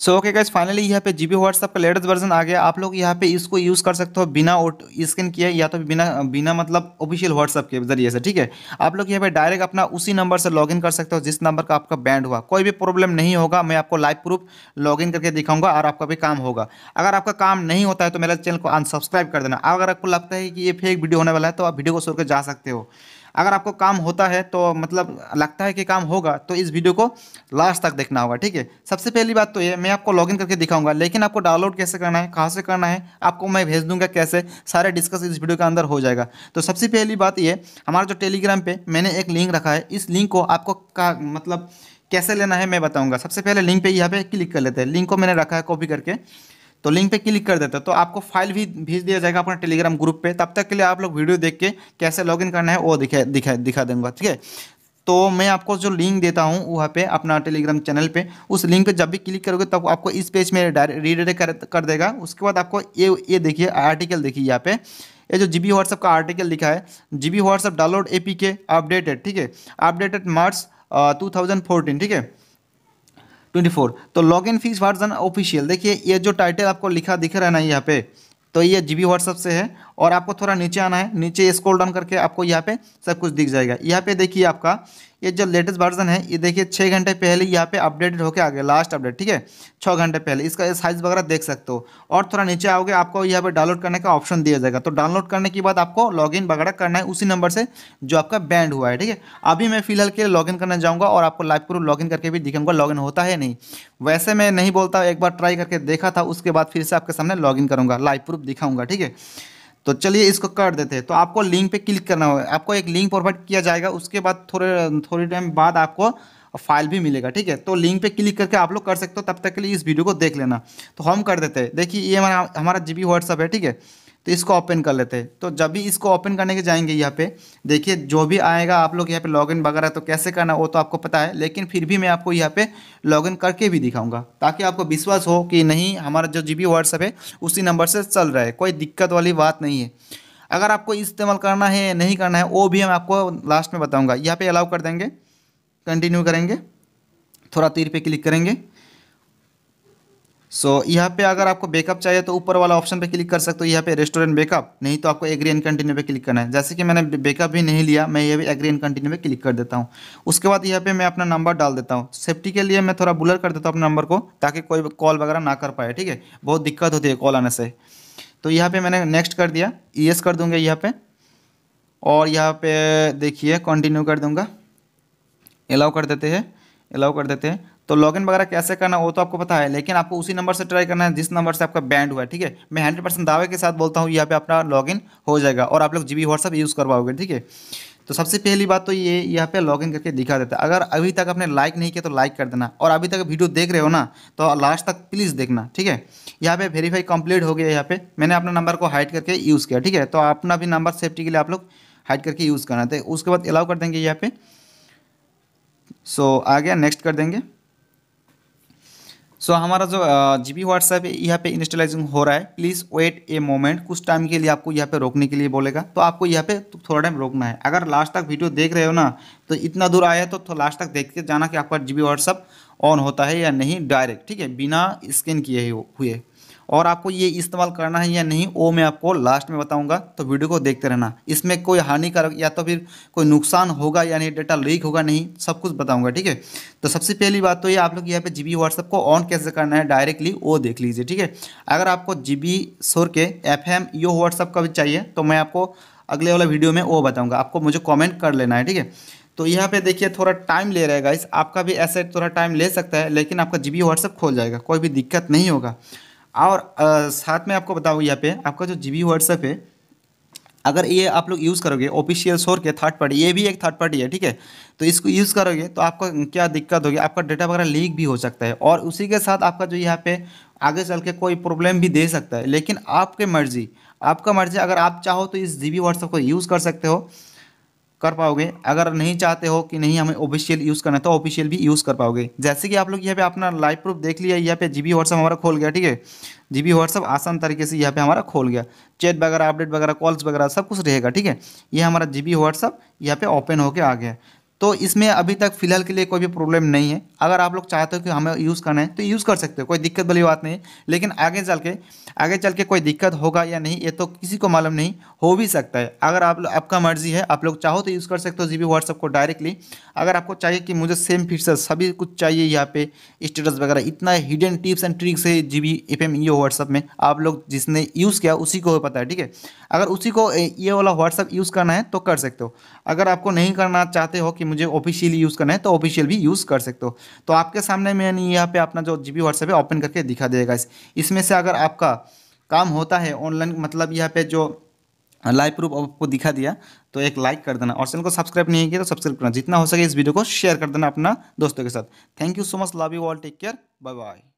so okay guys finally यहाँ पे G B WhatsApp का लेटेस्ट वर्जन आ गया आप लोग यहाँ पे इसको यूज़ कर सकते हो बिना स्कैन किए या तो बिना बिना मतलब ऑफिशियल व्हाट्सअप के जरिए से ठीक है आप लोग यहाँ पे डायरेक्ट अपना उसी नंबर से लॉगिन कर सकते हो जिस नंबर का आपका बैंड हुआ कोई भी प्रॉब्लम नहीं होगा मैं आपको लाइव प्रूफ लॉगिन करके दिखाऊंगा और आपका भी काम होगा अगर आपका काम नहीं होता है तो मेरे चैनल को अनसब्सक्राइब कर देना अगर आपको लगता है कि ये फेक वीडियो होने वाला है तो आप वीडियो को छोड़कर जा सकते हो अगर आपको काम होता है तो मतलब लगता है कि काम होगा तो इस वीडियो को लास्ट तक देखना होगा ठीक है सबसे पहली बात तो ये मैं आपको लॉगिन करके दिखाऊंगा लेकिन आपको डाउनलोड कैसे करना है कहाँ से करना है आपको मैं भेज दूंगा कैसे सारे डिस्कस इस वीडियो के अंदर हो जाएगा तो सबसे पहली बात ये हमारा जो टेलीग्राम पर मैंने एक लिंक रखा है इस लिंक को आपको का मतलब कैसे लेना है मैं बताऊँगा सबसे पहले लिंक पर यहाँ पर क्लिक कर लेते हैं लिंक को मैंने रखा है कॉपी करके तो लिंक पे क्लिक कर देते हैं तो आपको फाइल भी भेज दिया जाएगा अपने टेलीग्राम ग्रुप पे तब तक के लिए आप लोग वीडियो देख के कैसे लॉगिन करना है वो दिखा दिखा दिखा दूंगा ठीक है तो मैं आपको जो लिंक देता हूँ वहाँ पे अपना टेलीग्राम चैनल पे उस लिंक पे जब भी क्लिक करोगे तब तो आपको इस पेज में रीडायरेक्ट कर, कर देगा उसके बाद आपको ये ये देखिए आर्टिकल देखिए यहाँ पे ये जो जी बी व्हाट्सअप का आर्टिकल लिखा है G B WhatsApp download A P के अपडेटेड ठीक है updated March two thousand fourteen ठीक है 24 तो log in fees version official देखिए ये जो टाइटल आपको लिखा दिख रहा है ना यहाँ पे तो ये जी बी व्हाट्सअप से है और आपको थोड़ा नीचे आना है नीचे स्क्रॉल डाउन करके आपको यहाँ पे सब कुछ दिख जाएगा यहाँ पे देखिए आपका ये जो लेटेस्ट वर्जन है ये देखिए छः घंटे पहले यहाँ पे अपडेटेड होकर आ गया लास्ट अपडेट ठीक है छः घंटे पहले इसका साइज़ वगैरह देख सकते हो और थोड़ा नीचे आओगे आपको यहाँ पे डाउनलोड करने का ऑप्शन दिया जाएगा तो डाउनलोड करने के बाद आपको लॉगिन वगैरह करना है उसी नंबर से जो आपका बैंड हुआ है ठीक है अभी मैं फिलहाल के लिए इन करना जाऊँगा और आपको लाइव प्रूफ इन करके भी दिखाऊंगा इन होता है नहीं वैसे मैं नहीं बोलता एक बार ट्राई करके देखा था उसके बाद फिर से आपके सामने लॉगिन करूँगा लाइव प्रूफ दिखाऊँगा ठीक है तो चलिए इसको कर देते हैं तो आपको लिंक पे क्लिक करना होगा आपको एक लिंक प्रोवाइड किया जाएगा उसके बाद थोड़े थोड़ी टाइम बाद आपको फाइल भी मिलेगा ठीक है तो लिंक पे क्लिक करके आप लोग कर सकते हो तब तक के लिए इस वीडियो को देख लेना तो हम कर देते हैं देखिए ये हमारा हमारा जी बी है ठीक है तो इसको ओपन कर लेते हैं तो जब भी इसको ओपन करने के जाएंगे यहाँ पे देखिए जो भी आएगा आप लोग यहाँ पे लॉगिन वगैरह तो कैसे करना वो तो आपको पता है लेकिन फिर भी मैं आपको यहाँ पे लॉगिन करके भी दिखाऊंगा ताकि आपको विश्वास हो कि नहीं हमारा जो जी बी व्हाट्सएप है उसी नंबर से चल रहा है कोई दिक्कत वाली बात नहीं है अगर आपको इस्तेमाल करना है नहीं करना है वो भी हम आपको लास्ट में बताऊँगा यहाँ पर अलाउ कर देंगे कंटिन्यू करेंगे थोड़ा तीर पर क्लिक करेंगे सो so, यहाँ पे अगर आपको बैकअप चाहिए तो ऊपर वाला ऑप्शन पे क्लिक कर सकते हो यहाँ पे रेस्टोरेंट बैकअप नहीं तो आपको एग्री एंड कंटिन्यू पे क्लिक करना है जैसे कि मैंने बैकअप भी नहीं लिया मैं ये भी एग्री एंड कंटिन्यू पे क्लिक कर देता हूँ उसके बाद यहाँ पे मैं अपना नंबर डाल देता हूँ सेफ्टी के लिए मैं थोड़ा बुलर कर देता हूँ अपने नंबर को ताकि कोई कॉल वगैरह ना कर पाए ठीक है बहुत दिक्कत होती है कॉल आने से तो यहाँ पर मैंने नेक्स्ट कर दिया येस कर दूँगा यहाँ पर और यहाँ पर देखिए कंटिन्यू कर दूँगा अलाउ कर देते हैं अलाउ कर देते हैं तो लॉगिन वगैरह कैसे करना वो तो आपको पता है लेकिन आपको उसी नंबर से ट्राई करना है जिस नंबर से आपका बैंड हुआ है ठीक है मैं हंड्रेड परसेंट दावे के साथ बोलता हूँ यहाँ पे अपना लॉगिन हो जाएगा और आप लोग जी बी व्हाट्सअप यूज़ करवाओगे ठीक है तो सबसे पहली बात तो ये यहाँ पे लॉगिन करके दिखा देता है अगर अभी तक आपने लाइक नहीं किया तो लाइक कर देना और अभी तक वीडियो देख रहे हो ना तो लास्ट तक प्लीज़ देखना ठीक है यहाँ पे वेरीफाई कंप्लीट हो गया यहाँ पे मैंने अपना नंबर को हाइड करके यूज़ किया ठीक है तो अपना भी नंबर सेफ्टी के लिए आप लोग हाइड करके यूज़ करना था तो उसके बाद अलाउ कर देंगे यहाँ पे सो आ गया नेक्स्ट कर देंगे सो so, हमारा जो जी बी व्हाट्सएप है यहाँ पे इंस्टलाइजिंग हो रहा है प्लीज़ वेट ए मोमेंट कुछ टाइम के लिए आपको यहाँ पे रोकने के लिए बोलेगा तो आपको यहाँ पे तो थोड़ा टाइम रोकना है अगर लास्ट तक वीडियो देख रहे हो ना तो इतना दूर आया तो, तो लास्ट तक देख के जाना कि आपका जी बी व्हाट्सएप ऑन होता है या नहीं डायरेक्ट ठीक है बिना स्कैन किए हुए और आपको ये इस्तेमाल करना है या नहीं वो मैं आपको लास्ट में बताऊंगा तो वीडियो को देखते रहना इसमें कोई हानिकारक या तो फिर कोई नुकसान होगा या नहीं डेटा लीक होगा नहीं सब कुछ बताऊंगा ठीक है तो सबसे पहली बात तो ये आप लोग यहाँ पे जीबी व्हाट्सएप को ऑन कैसे करना है डायरेक्टली वो देख लीजिए ठीक है अगर आपको बी सोर के एफ एम यो व्हाट्सएप का भी चाहिए तो मैं आपको अगले वाला वीडियो में वो बताऊँगा आपको मुझे कॉमेंट कर लेना है ठीक है तो यहाँ पे देखिए थोड़ा टाइम ले रहेगा इस आपका भी ऐसे थोड़ा टाइम ले सकता है लेकिन आपका जी बी व्हाट्सअप खोल जाएगा कोई भी दिक्कत नहीं होगा और आ, साथ में आपको बताऊँ यहाँ पे आपका जो जी बी व्हाट्सएप है अगर ये आप लोग यूज़ करोगे ऑफिशियल सोर के थर्ड पार्टी ये भी एक थर्ड पार्टी है ठीक है तो इसको यूज़ करोगे तो आपको क्या दिक्कत होगी आपका डेटा वगैरह लीक भी हो सकता है और उसी के साथ आपका जो यहाँ पे आगे चल के कोई प्रॉब्लम भी दे सकता है लेकिन आपके मर्जी आपका मर्जी अगर आप चाहो तो इस जी बी व्हाट्सएप को यूज़ कर सकते हो कर पाओगे अगर नहीं चाहते हो कि नहीं हमें ऑफिशियल यूज़ करना है तो ऑफिशियल भी यूज़ कर पाओगे जैसे कि आप लोग यहाँ पे अपना लाइव प्रूफ देख लिया यहाँ पे जी बी व्हाट्सअप हमारा खोल गया ठीक है जी बी व्हाट्सअप आसान तरीके से यहाँ पे हमारा खोल गया चैट वगैरह अपडेट वगैरह कॉल्स वगैरह सब कुछ रहेगा ठीक है ये हमारा जी बी व्हाट्सअप यहाँ पे ओपन होकर आ गया तो इसमें अभी तक फिलहाल के लिए कोई भी प्रॉब्लम नहीं है अगर आप लोग चाहते हो कि हमें यूज़ करना है तो यूज़ कर सकते हो कोई दिक्कत वाली बात नहीं लेकिन आगे चल के आगे चल के कोई दिक्कत होगा या नहीं ये तो किसी को मालूम नहीं हो भी सकता है अगर आप आपका मर्जी है आप लोग चाहो तो यूज़ कर सकते हो जी बी व्हाट्सअप को डायरेक्टली अगर आपको चाहिए कि मुझे सेम फीचर सभी कुछ चाहिए यहाँ पे स्टेटस वगैरह इतना हिडन टिप्स एंड ट्रिक्स है जी बी एफ एम ये व्हाट्सअप में आप लोग जिसने यूज़ किया उसी को पता है ठीक है अगर उसी को ये वाला व्हाट्सअप यूज़ करना है तो कर सकते हो अगर आपको नहीं करना चाहते हो कि मुझे ऑफिशियली यूज़ करना है तो ऑफिशियल भी यूज़ कर सकते हो तो आपके सामने मैंने यहाँ पे अपना जो जी बी व्हाट्सएप है ओपन करके दिखा देगा इसमें से अगर आपका काम होता है ऑनलाइन मतलब यहाँ पे जो लाइव प्रूफ आपको दिखा दिया तो एक लाइक कर देना और चैनल को सब्सक्राइब नहीं किया तो सब्सक्राइब करना जितना हो सके इस वीडियो को शेयर कर देना अपना दोस्तों के साथ thank you so much love you all take care bye bye